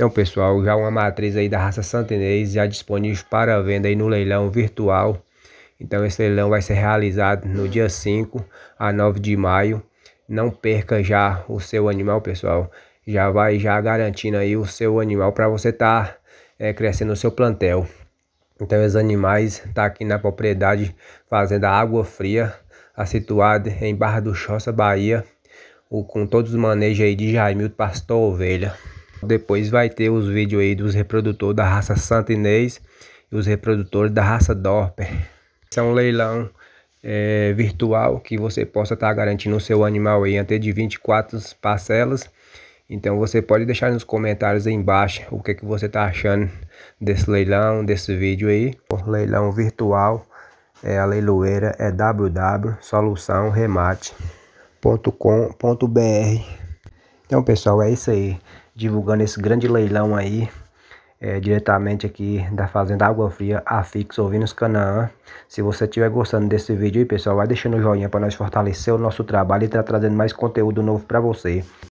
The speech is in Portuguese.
Então, pessoal, já uma matriz aí da raça santinês já disponível para venda aí no leilão virtual. Então, esse leilão vai ser realizado no dia 5 a 9 de maio. Não perca já o seu animal, pessoal. Já vai já garantindo aí o seu animal para você estar tá, é, crescendo o seu plantel. Então, os animais estão tá aqui na propriedade Fazenda Água Fria, a situada em Barra do Choça, Bahia, com todos os manejos aí de Jaimil Pastor Ovelha. Depois vai ter os vídeos aí dos reprodutores da raça Santa Inês e os reprodutores da raça Dorper. Esse é um leilão é, virtual que você possa estar tá garantindo o seu animal aí até de 24 parcelas. Então você pode deixar nos comentários aí embaixo o que, que você está achando desse leilão, desse vídeo aí. O leilão virtual, é, a leiloeira é www.soluçãoremate.com.br Então pessoal, é isso aí divulgando esse grande leilão aí, é, diretamente aqui da Fazenda Água Fria, Afix, os Canaã. Se você estiver gostando desse vídeo aí, pessoal, vai deixando o joinha para nós fortalecer o nosso trabalho e estar tá trazendo mais conteúdo novo para você.